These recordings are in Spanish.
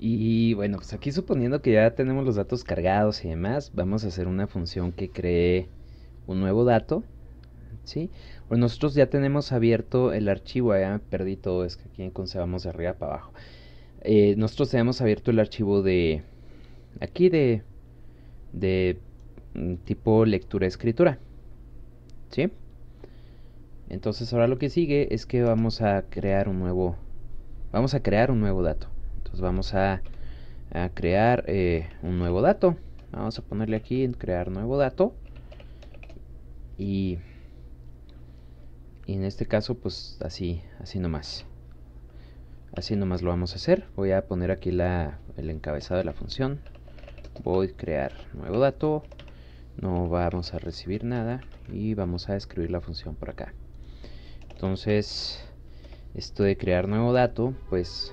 Y bueno, pues aquí suponiendo que ya tenemos los datos cargados y demás, vamos a hacer una función que cree un nuevo dato. ¿sí? Pues nosotros ya tenemos abierto el archivo, ah, ya perdí todo, es que aquí en de arriba para abajo. Eh, nosotros tenemos abierto el archivo de aquí de, de mm, tipo lectura-escritura. ¿Sí? Entonces ahora lo que sigue es que vamos a crear un nuevo. Vamos a crear un nuevo dato vamos a, crear eh, un nuevo dato. Vamos a ponerle aquí en crear nuevo dato. Y, y en este caso pues así, así nomás. Así nomás lo vamos a hacer. Voy a poner aquí la, el encabezado de la función. Voy a crear nuevo dato. No vamos a recibir nada. Y vamos a escribir la función por acá. Entonces, esto de crear nuevo dato, pues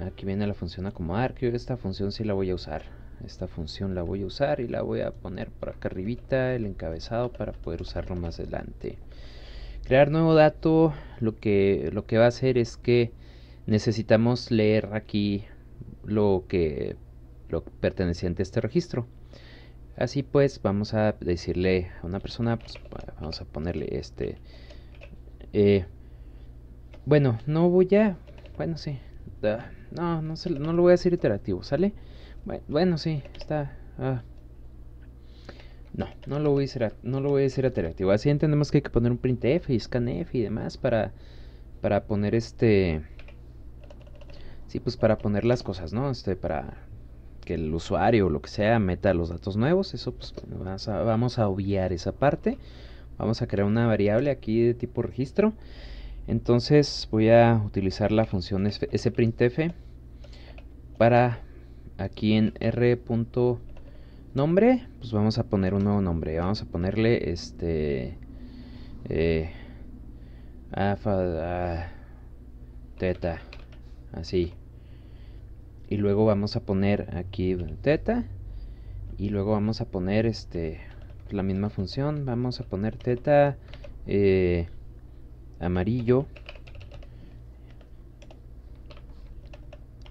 Aquí viene la función acomodar, que esta función sí la voy a usar. Esta función la voy a usar y la voy a poner por acá arribita, el encabezado, para poder usarlo más adelante. Crear nuevo dato, lo que, lo que va a hacer es que necesitamos leer aquí lo que lo perteneciente a este registro. Así pues, vamos a decirle a una persona, pues, vamos a ponerle este... Eh, bueno, no voy a... Bueno, sí, no, no, lo voy a decir iterativo, ¿sale? Bueno, sí, está... Ah. No, no lo voy a decir, no lo voy a iterativo. Así entendemos que hay que poner un printf y scanf y demás para, para poner este... Sí, pues para poner las cosas, ¿no? Este, para que el usuario o lo que sea meta los datos nuevos. Eso pues vamos a obviar esa parte. Vamos a crear una variable aquí de tipo registro. Entonces voy a utilizar la función sprintf para aquí en r.nombre, pues vamos a poner un nuevo nombre. Vamos a ponerle este eh, teta, así. Y luego vamos a poner aquí teta y luego vamos a poner este la misma función. Vamos a poner teta eh, amarillo.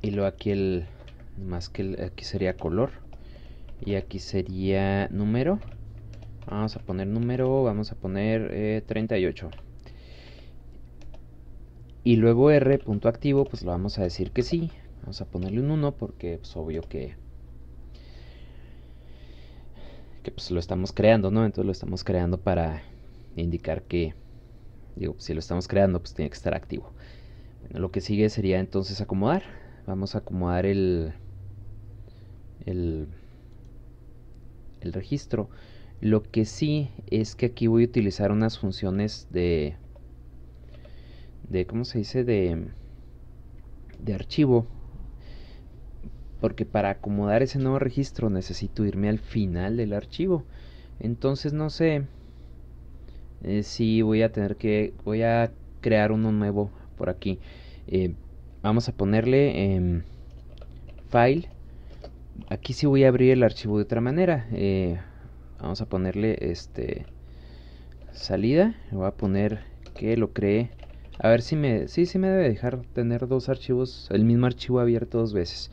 Y luego aquí el, más que aquí sería color. Y aquí sería número. Vamos a poner número, vamos a poner 38. Eh, y luego R, punto activo, pues lo vamos a decir que sí. Vamos a ponerle un 1 porque pues, obvio que... Que pues lo estamos creando, ¿no? Entonces lo estamos creando para indicar que Digo, si lo estamos creando, pues tiene que estar activo. lo que sigue sería entonces acomodar. Vamos a acomodar el, el, el registro. Lo que sí es que aquí voy a utilizar unas funciones de, de ¿cómo se dice? De, de archivo. Porque para acomodar ese nuevo registro necesito irme al final del archivo. Entonces no sé si eh, sí voy a tener que, voy a crear uno nuevo por aquí. Eh, vamos a ponerle em, file. Aquí sí voy a abrir el archivo de otra manera. Eh, vamos a ponerle este salida. voy a poner que lo cree. A ver si me, sí, sí me debe dejar tener dos archivos, el mismo archivo abierto dos veces.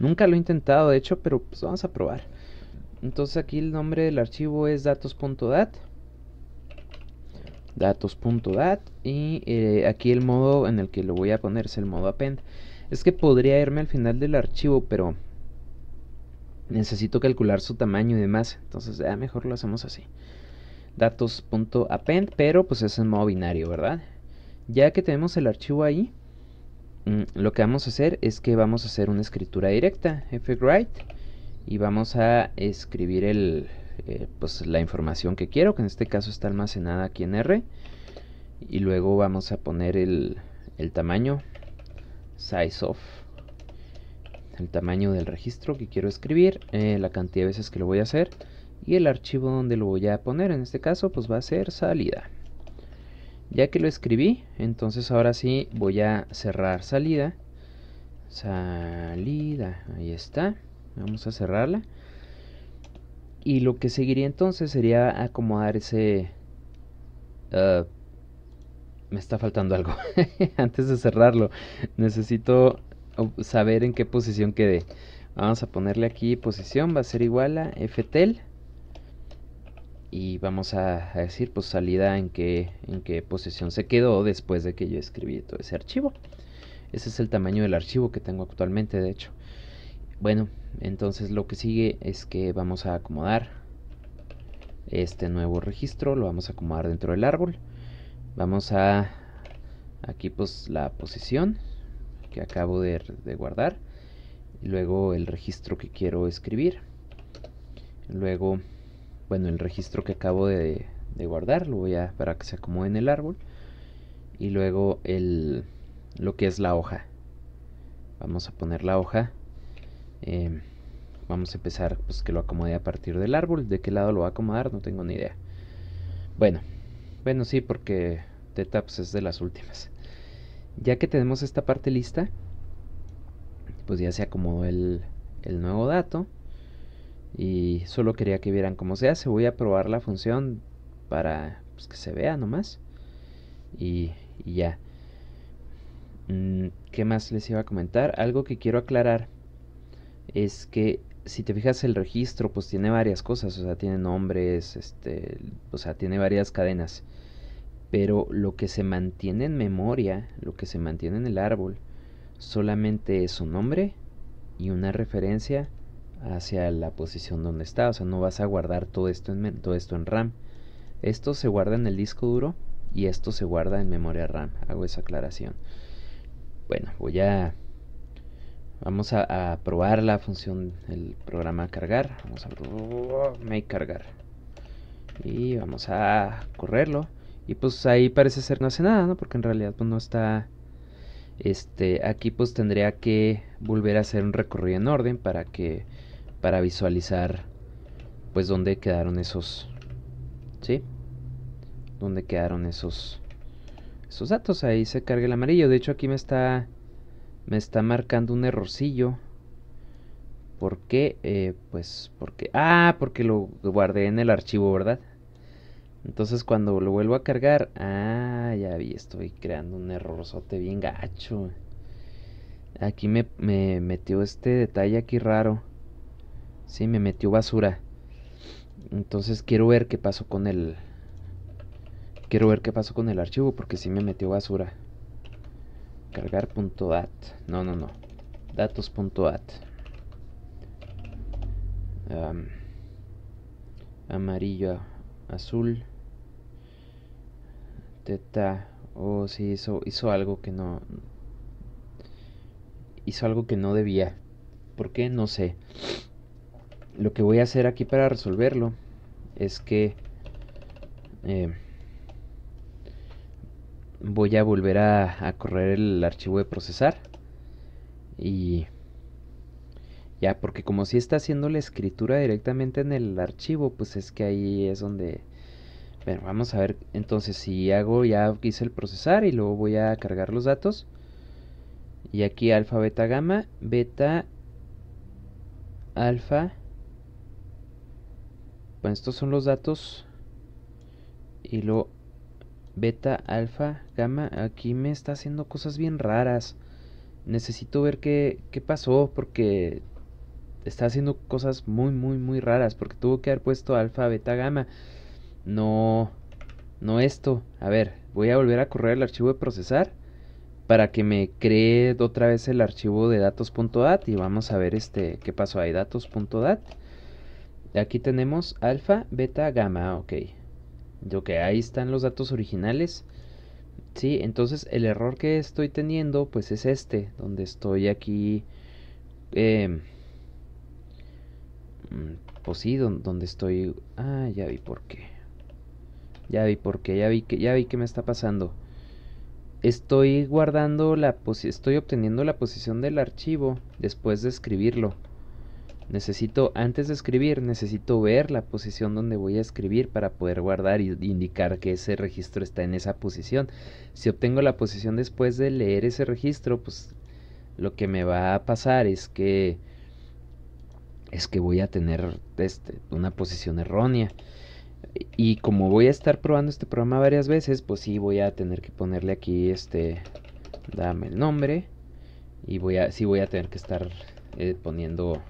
Nunca lo he intentado, de hecho, pero pues, vamos a probar. Entonces aquí el nombre del archivo es datos.dat datos.dat y eh, aquí el modo en el que lo voy a poner es el modo append es que podría irme al final del archivo pero necesito calcular su tamaño y demás entonces mejor lo hacemos así datos.append pero pues es en modo binario verdad ya que tenemos el archivo ahí mm, lo que vamos a hacer es que vamos a hacer una escritura directa fwrite y vamos a escribir el, eh, pues la información que quiero, que en este caso está almacenada aquí en R. Y luego vamos a poner el, tamaño, size of, el tamaño del registro que quiero escribir, eh, la cantidad de veces que lo voy a hacer y el archivo donde lo voy a poner. En este caso pues va a ser salida. Ya que lo escribí, entonces ahora sí voy a cerrar salida. Salida, ahí está. Vamos a cerrarla. Y lo que seguiría entonces sería acomodar ese... Ah, me está faltando algo. Antes de cerrarlo, necesito saber en qué posición quedé. Vamos a ponerle aquí posición, va a ser igual a ftel. Y vamos a, decir pues salida en qué, en qué posición se quedó después de que yo escribí todo ese archivo. Ese es el tamaño del archivo que tengo actualmente, de hecho. Bueno, entonces lo que sigue es que vamos a acomodar este nuevo registro, lo vamos a acomodar dentro del árbol. Vamos a aquí pues la posición que acabo de, guardar. Y luego el registro que quiero escribir. Luego, bueno, el registro que acabo de, de guardar, lo voy a para que se acomode en el árbol. Y luego el, lo que es la hoja. Vamos a poner la hoja eh, vamos a empezar pues que lo acomode a partir del árbol. ¿De qué lado lo va a acomodar? No tengo ni idea. Bueno, bueno sí, porque Teta pues, es de las últimas. Ya que tenemos esta parte lista, pues ya se acomodó el, nuevo dato. Y solo quería que vieran cómo se hace. Voy a probar la función para pues, que se vea nomás. y ya. Mm, ¿Qué más les iba a comentar? Algo que quiero aclarar es que si te fijas el registro, pues tiene varias cosas, o sea, tiene nombres, este, o sea, tiene varias cadenas. Pero lo que se mantiene en memoria, lo que se mantiene en el árbol, solamente es un nombre y una referencia hacia la posición donde está. O sea, no vas a guardar todo esto en, todo esto en RAM. Esto se guarda en el disco duro y esto se guarda en memoria RAM. Hago esa aclaración. Bueno, voy a Vamos a, probar la función, el programa cargar. Vamos a make cargar. Y vamos a correrlo. Y pues ahí parece ser no hace nada, ¿no? Porque en realidad pues no está... Este, aquí pues tendría que volver a hacer un recorrido en orden para que... Para visualizar pues dónde quedaron esos... ¿Sí? Dónde quedaron esos... Esos datos. Ahí se carga el amarillo. De hecho aquí me está me está marcando un errorcillo. ¿Por qué? Eh, pues porque... Ah, porque lo guardé en el archivo, ¿verdad? Entonces cuando lo vuelvo a cargar... Ah, ya vi, estoy creando un errorzote bien gacho. Aquí me, me metió este detalle aquí raro. Sí, me metió basura. Entonces quiero ver qué pasó con el... Quiero ver qué pasó con el archivo porque sí me metió basura. Cargar.at. No, no, no. Datos.at. amarillo, azul. Teta. Oh, sí, hizo, hizo algo que no. Hizo algo que no debía. ¿Por qué? No sé. Lo que voy a hacer aquí para resolverlo es que. Eh, voy a volver a, correr el archivo de procesar y ya porque como si está haciendo la escritura directamente en el archivo pues es que ahí es donde bueno vamos a ver entonces si hago ya hice el procesar y luego voy a cargar los datos y aquí alfa beta gamma beta alfa bueno estos son los datos y luego beta, alfa, gamma, aquí me está haciendo cosas bien raras. Necesito ver qué, pasó porque está haciendo cosas muy, muy, muy raras. Porque tuvo que haber puesto alfa, beta, gamma. No, no esto. A ver, voy a volver a correr el archivo de procesar para que me cree otra vez el archivo de datos.dat y vamos a ver este qué pasó ahí datos.dat. Aquí tenemos alfa, beta, gamma, ok. Yo que ahí están los datos originales. Sí, entonces el error que estoy teniendo pues es este, donde estoy aquí, em, mm, pues sí, donde estoy, ah, ya vi por qué, ya vi por qué, ya vi que, ya vi me está pasando. Estoy guardando la, estoy obteniendo la posición del archivo después de escribirlo. Necesito, antes de escribir, necesito ver la posición donde voy a escribir para poder guardar y indicar que ese registro está en esa posición. Si obtengo la posición después de leer ese registro, pues lo que me va a pasar es que es que voy a tener este, una posición errónea. Y como voy a estar probando este programa varias veces, pues sí voy a tener que ponerle aquí este dame el nombre y voy a sí voy a tener que estar eh, poniendo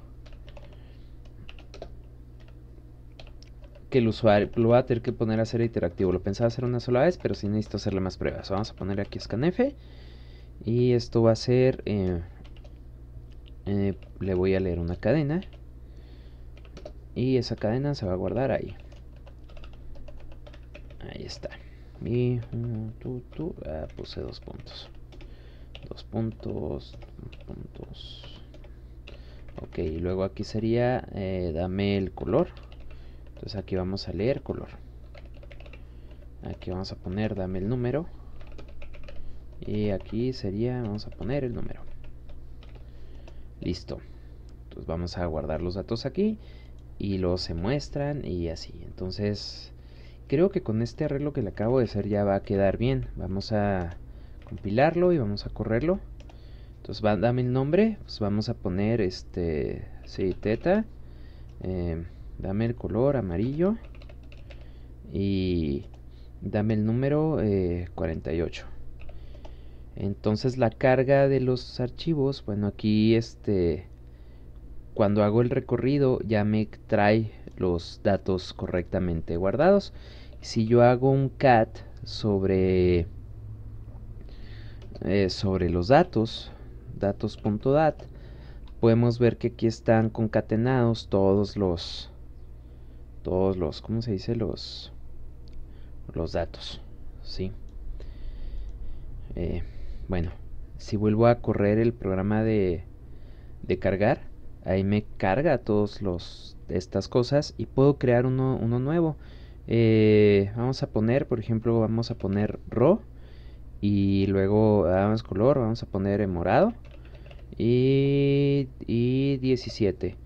que el usuario lo va a tener que poner a ser interactivo. Lo pensaba hacer una sola vez, pero si necesito hacerle más pruebas. Vamos a poner aquí scanf. Y esto va a ser... Eh, eh, le voy a leer una cadena. Y esa cadena se va a guardar ahí. Ahí está. Ah, puse dos puntos. Dos puntos. Dos puntos. Ok, y luego aquí sería... Eh, dame el color. Entonces aquí vamos a leer color. Aquí vamos a poner dame el número. Y aquí sería, vamos a poner el número. Listo. Entonces vamos a guardar los datos aquí. Y luego se muestran y así. Entonces creo que con este arreglo que le acabo de hacer ya va a quedar bien. Vamos a compilarlo y vamos a correrlo. Entonces va, dame el nombre. Pues vamos a poner este. Sí, teta. Eh, Dame el color amarillo. Y dame el número 48. Eh, Entonces la carga de los archivos, bueno, aquí este cuando hago el recorrido ya me trae los datos correctamente guardados. Si yo hago un cat sobre eh, sobre los datos, datos.dat, podemos ver que aquí están concatenados todos los todos los, ¿cómo se dice? Los, los datos, ¿sí? Eh, bueno, si vuelvo a correr el programa de, de cargar, ahí me carga todos los estas cosas y puedo crear uno, nuevo. Eh, vamos a poner, por ejemplo, vamos a poner ro y luego damos color, vamos a poner morado y, y 17.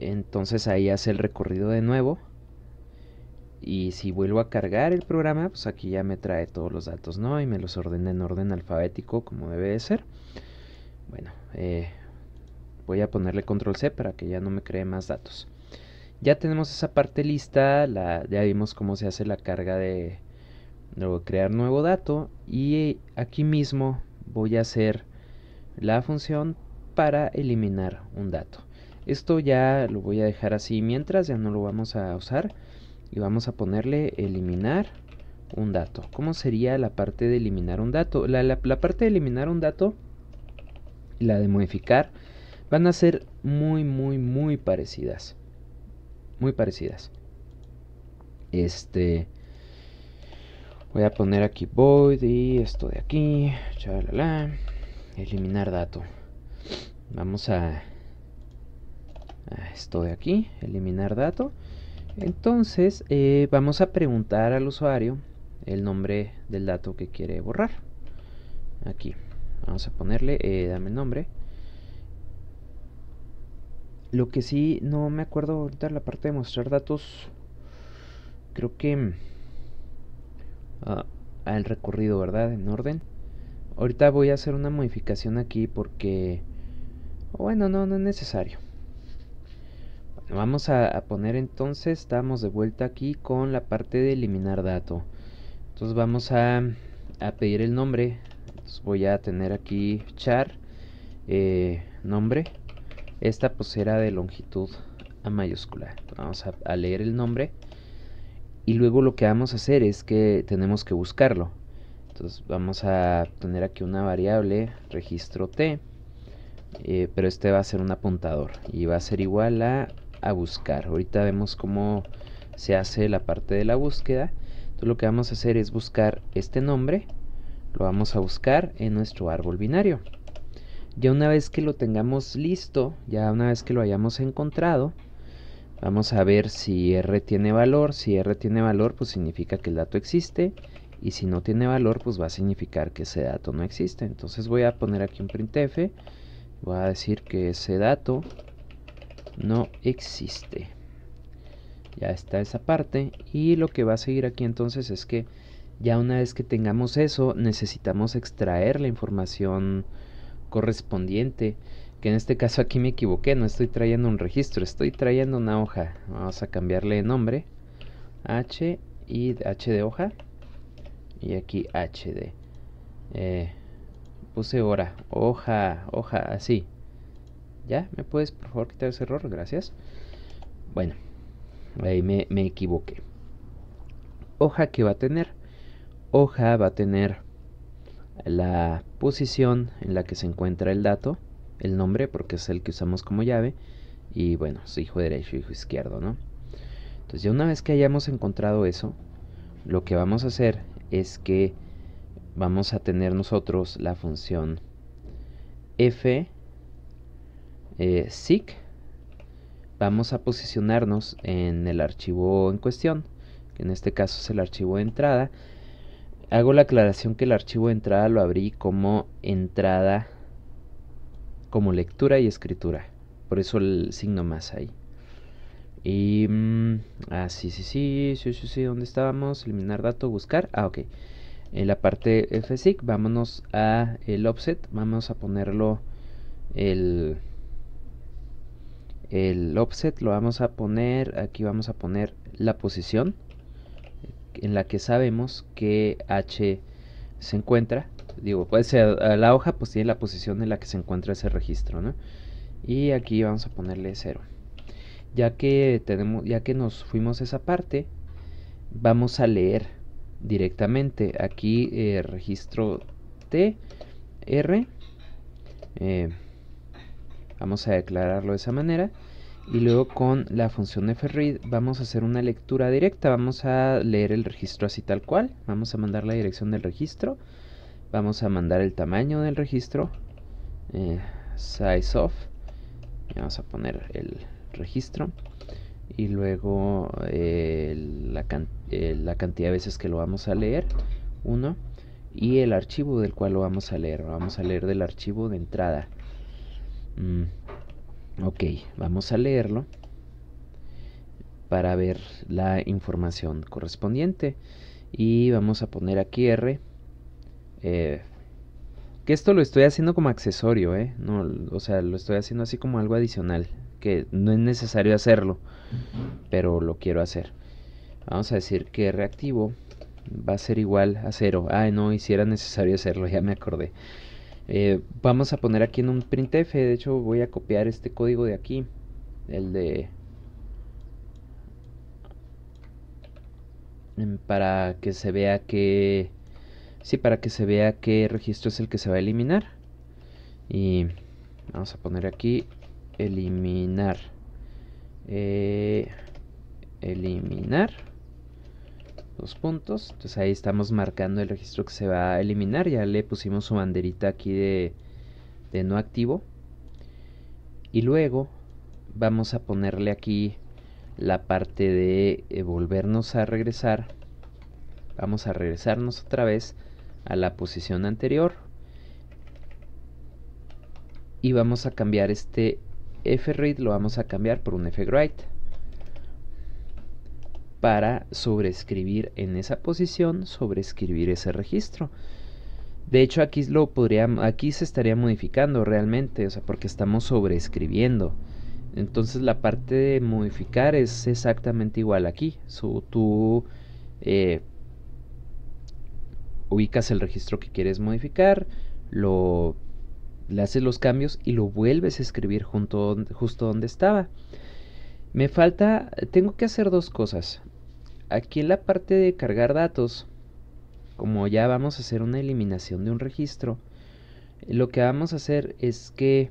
Entonces ahí hace el recorrido de nuevo. Y si vuelvo a cargar el programa, pues aquí ya me trae todos los datos, ¿no? Y me los ordena en orden alfabético como debe de ser. Bueno, eh, voy a ponerle control C para que ya no me cree más datos. Ya tenemos esa parte lista, la, ya vimos cómo se hace la carga de, de crear nuevo dato. Y aquí mismo voy a hacer la función para eliminar un dato. Esto ya lo voy a dejar así mientras, ya no lo vamos a usar. Y vamos a ponerle eliminar un dato. ¿Cómo sería la parte de eliminar un dato? La, parte de eliminar un dato y la de modificar van a ser muy, muy, muy parecidas. Muy parecidas. Este... Voy a poner aquí void y esto de aquí. Chalala. Eliminar dato. Vamos a esto de aquí, eliminar dato. Entonces eh, vamos a preguntar al usuario el nombre del dato que quiere borrar. Aquí, vamos a ponerle, eh, dame el nombre. Lo que sí, no me acuerdo ahorita la parte de mostrar datos. Creo que... al ah, recorrido, ¿verdad? En orden. Ahorita voy a hacer una modificación aquí porque... Bueno, no, no es necesario. Vamos a, poner entonces, estamos de vuelta aquí con la parte de eliminar dato. Entonces vamos a, pedir el nombre. Entonces voy a tener aquí char, eh, nombre. Esta pues de longitud a mayúscula. Vamos a, leer el nombre. Y luego lo que vamos a hacer es que tenemos que buscarlo. Entonces vamos a tener aquí una variable registro t. Eh, pero este va a ser un apuntador y va a ser igual a a buscar. Ahorita vemos cómo se hace la parte de la búsqueda. Entonces lo que vamos a hacer es buscar este nombre. Lo vamos a buscar en nuestro árbol binario. Ya una vez que lo tengamos listo, ya una vez que lo hayamos encontrado, vamos a ver si R tiene valor. Si R tiene valor, pues significa que el dato existe. Y si no tiene valor, pues va a significar que ese dato no existe. Entonces voy a poner aquí un printf. Voy a decir que ese dato no existe. Ya está esa parte. Y lo que va a seguir aquí entonces es que ya una vez que tengamos eso, necesitamos extraer la información correspondiente. Que en este caso aquí me equivoqué, no estoy trayendo un registro, estoy trayendo una hoja. Vamos a cambiarle de nombre. H y H de hoja. Y aquí H de... Eh, puse hora, hoja, hoja, así. ¿Ya? ¿Me puedes por favor quitar ese error? Gracias. Bueno, ahí me, equivoqué. Hoja que va a tener. Hoja va a tener la posición en la que se encuentra el dato, el nombre, porque es el que usamos como llave, y bueno, su hijo derecho, hijo izquierdo, ¿no? Entonces ya una vez que hayamos encontrado eso, lo que vamos a hacer es que vamos a tener nosotros la función f eh, SIC vamos a posicionarnos en el archivo en cuestión, que en este caso es el archivo de entrada. Hago la aclaración que el archivo de entrada lo abrí como entrada, como lectura y escritura. Por eso el signo más ahí. Y... Mm, ah, sí, sí, sí, sí, sí, sí, ¿dónde estábamos? Eliminar dato, buscar. Ah, ok. En la parte FSIC, vámonos a el offset. Vamos a ponerlo el el offset lo vamos a poner, aquí vamos a poner la posición en la que sabemos que H se encuentra. Digo, puede ser eh, la hoja, pues tiene la posición en la que se encuentra ese registro, ¿no? Y aquí vamos a ponerle 0. Ya que tenemos, ya que nos fuimos a esa parte, vamos a leer directamente aquí el eh, registro T R. Eh, Vamos a declararlo de esa manera. Y luego con la función fread vamos a hacer una lectura directa. Vamos a leer el registro así tal cual. Vamos a mandar la dirección del registro. Vamos a mandar el tamaño del registro. sizeof eh, size of. vamos a poner el registro. Y luego la, la cantidad de veces que lo vamos a leer. Uno Y el archivo del cual lo vamos a leer. vamos a leer del archivo de entrada. Mm. ok, vamos a leerlo para ver la información correspondiente. Y vamos a poner aquí R. Eh, que esto lo estoy haciendo como accesorio, ¿eh? No, o sea, lo estoy haciendo así como algo adicional. Que no es necesario hacerlo, pero lo quiero hacer. Vamos a decir que reactivo va a ser igual a cero. Ah, no, hiciera necesario hacerlo, ya me acordé. Eh, vamos a poner aquí en un printf, de hecho voy a copiar este código de aquí, el de... Em, para que se vea que... Sí, para que se vea qué registro es el que se va a eliminar. Y vamos a poner aquí eliminar. Eh, eliminar dos puntos. Entonces ahí estamos marcando el registro que se va a eliminar. Ya le pusimos su banderita aquí de, de no activo. Y luego vamos a ponerle aquí la parte de eh, volvernos a regresar. Vamos a regresarnos otra vez a la posición anterior. Y vamos a cambiar este f-read, lo vamos a cambiar por un f-write para sobreescribir en esa posición, sobreescribir ese registro. De hecho, aquí lo podría, aquí se estaría modificando realmente, o sea, porque estamos sobreescribiendo. Entonces la parte de modificar es exactamente igual aquí. tú eh, ubicas el registro que quieres modificar, lo, le haces los cambios y lo vuelves a escribir junto, justo donde estaba. Me falta, tengo que hacer dos cosas. Aquí en la parte de cargar datos, como ya vamos a hacer una eliminación de un registro, lo que vamos a hacer es que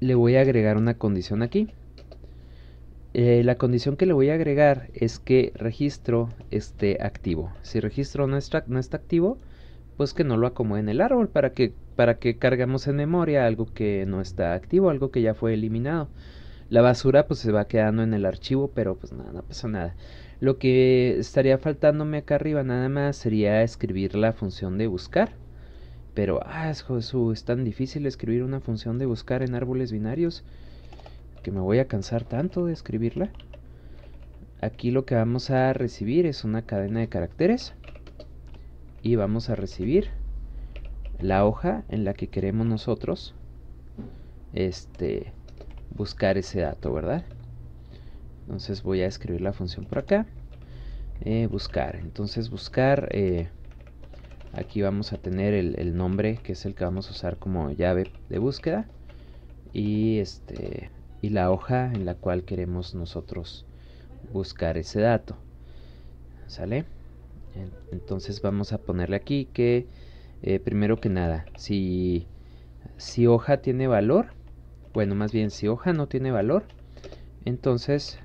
le voy a agregar una condición aquí. Eh, la condición que le voy a agregar es que registro esté activo. Si registro no no está activo, pues que no lo acomode en el árbol para que, para que cargamos en memoria algo que no está activo, algo que ya fue eliminado. La basura pues se va quedando en el archivo, pero pues nada, no pasa nada. Lo que estaría faltándome acá arriba nada más sería escribir la función de buscar. Pero, ah, Jesús es tan difícil escribir una función de buscar en árboles binarios que me voy a cansar tanto de escribirla. Aquí lo que vamos a recibir es una cadena de caracteres y vamos a recibir la hoja en la que queremos nosotros este, buscar ese dato, ¿verdad? Entonces voy a escribir la función por acá. Eh, buscar. Entonces buscar, eh, aquí vamos a tener el, el, nombre que es el que vamos a usar como llave de búsqueda. Y, este, y la hoja en la cual queremos nosotros buscar ese dato. ¿Sale? Entonces vamos a ponerle aquí que eh, primero que nada, si, hoja tiene valor, bueno, más bien si hoja no tiene valor, entonces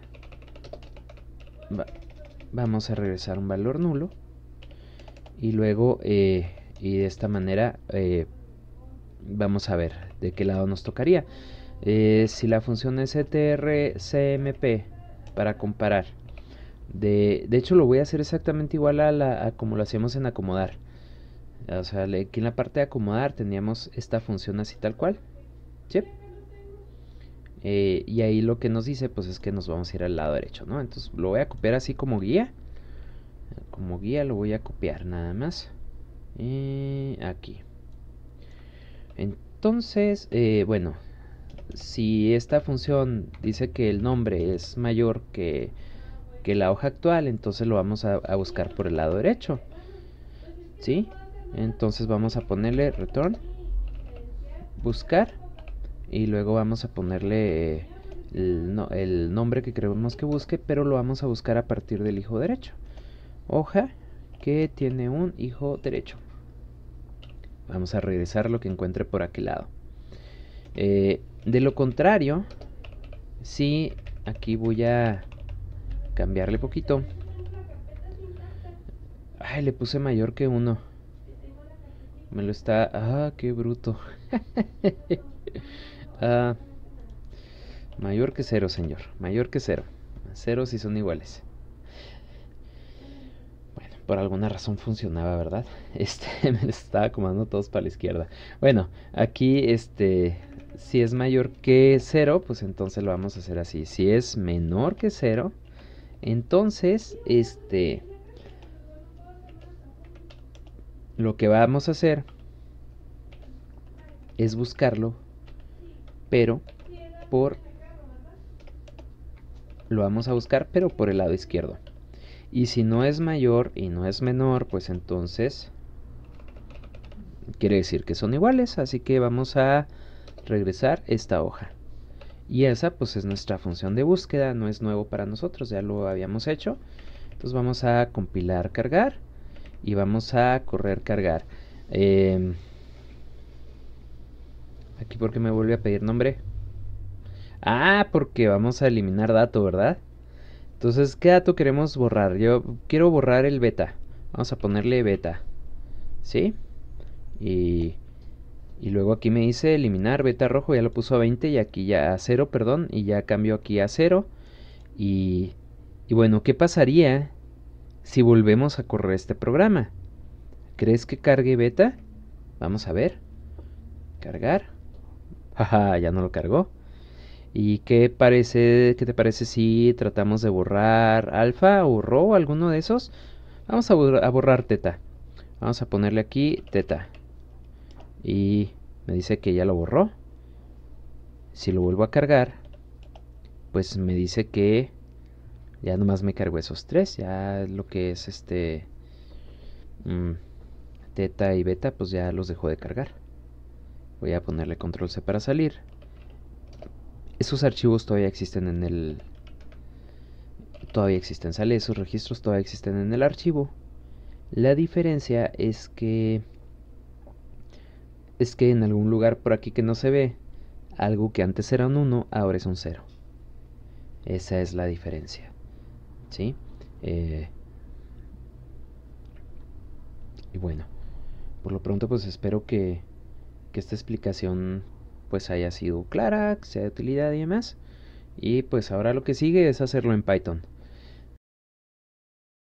vamos a regresar un valor nulo y luego eh, y de esta manera eh, vamos a ver de qué lado nos tocaría. si la función strcmp e para comparar de, hecho, lo voy a hacer exactamente igual a, la, como lo hacíamos en acomodar. O sea, aquí en la parte de acomodar teníamos esta función así tal cual. Eh, y ahí lo que nos dice pues es que nos vamos a ir al lado derecho, Entonces lo voy a copiar así como guía. Como guía lo voy a copiar nada más. Eh, aquí. Entonces, eh, bueno, si esta función dice que el nombre es mayor que que la hoja actual, entonces lo vamos a, buscar por el lado derecho. ¿Sí? Entonces vamos a ponerle return, buscar y luego vamos a ponerle el, nombre que queremos que busque, pero lo vamos a buscar a partir del hijo derecho. Hoja que tiene un hijo derecho. Vamos a regresar lo que encuentre por aquel lado. Eh, de lo contrario, si aquí voy a cambiarle poquito. Ay, le puse mayor que uno. Me lo está... Ah, qué bruto. Ah, mayor que cero, señor. Mayor que cero. Cero si son iguales. Bueno, por alguna razón funcionaba, ¿verdad? Este, me lo estaba acomodando todos para la izquierda. Bueno, aquí, este... Si es mayor que cero, pues entonces lo vamos a hacer así. Si es menor que cero entonces, este lo que vamos a hacer es buscarlo, pero por lo vamos a buscar pero por el lado izquierdo. Y si no es mayor y no es menor, pues entonces quiere decir que son iguales, así que vamos a regresar esta hoja. Y esa pues es nuestra función de búsqueda, no es nuevo para nosotros, ya lo habíamos hecho. Entonces vamos a compilar cargar y vamos a correr cargar. Em, aquí porque me vuelve a pedir nombre. Ah, porque vamos a eliminar dato, ¿verdad? Entonces, ¿qué dato queremos borrar? Yo quiero borrar el beta. Vamos a ponerle beta. ¿Sí? Y y luego aquí me dice eliminar beta rojo, ya lo puso a 20 y aquí ya a 0, perdón, y ya cambió aquí a 0. Y, y bueno, ¿qué pasaría si volvemos a correr este programa? ¿Crees que cargue beta? Vamos a ver. Cargar. Jaja, ya no lo cargó. ¿Y qué, parece, qué te parece si tratamos de borrar alfa o alguno de esos? Vamos a, borrar teta. Vamos a ponerle aquí teta y me dice que ya lo borró. Si lo vuelvo a cargar, pues me dice que ya nomás me cargo esos tres, ya lo que es este mm, teta y beta, pues ya los dejó de cargar. Voy a ponerle control C para salir. Esos archivos todavía existen en el... Todavía existen, sale, esos registros todavía existen en el archivo. La diferencia es que es que en algún lugar por aquí que no se ve, algo que antes era un 1 ahora es un 0. Esa es la diferencia. ¿Sí? Eh, y bueno, por lo pronto pues espero que, que esta explicación pues haya sido clara, que sea de utilidad y demás. Y pues ahora lo que sigue es hacerlo en Python.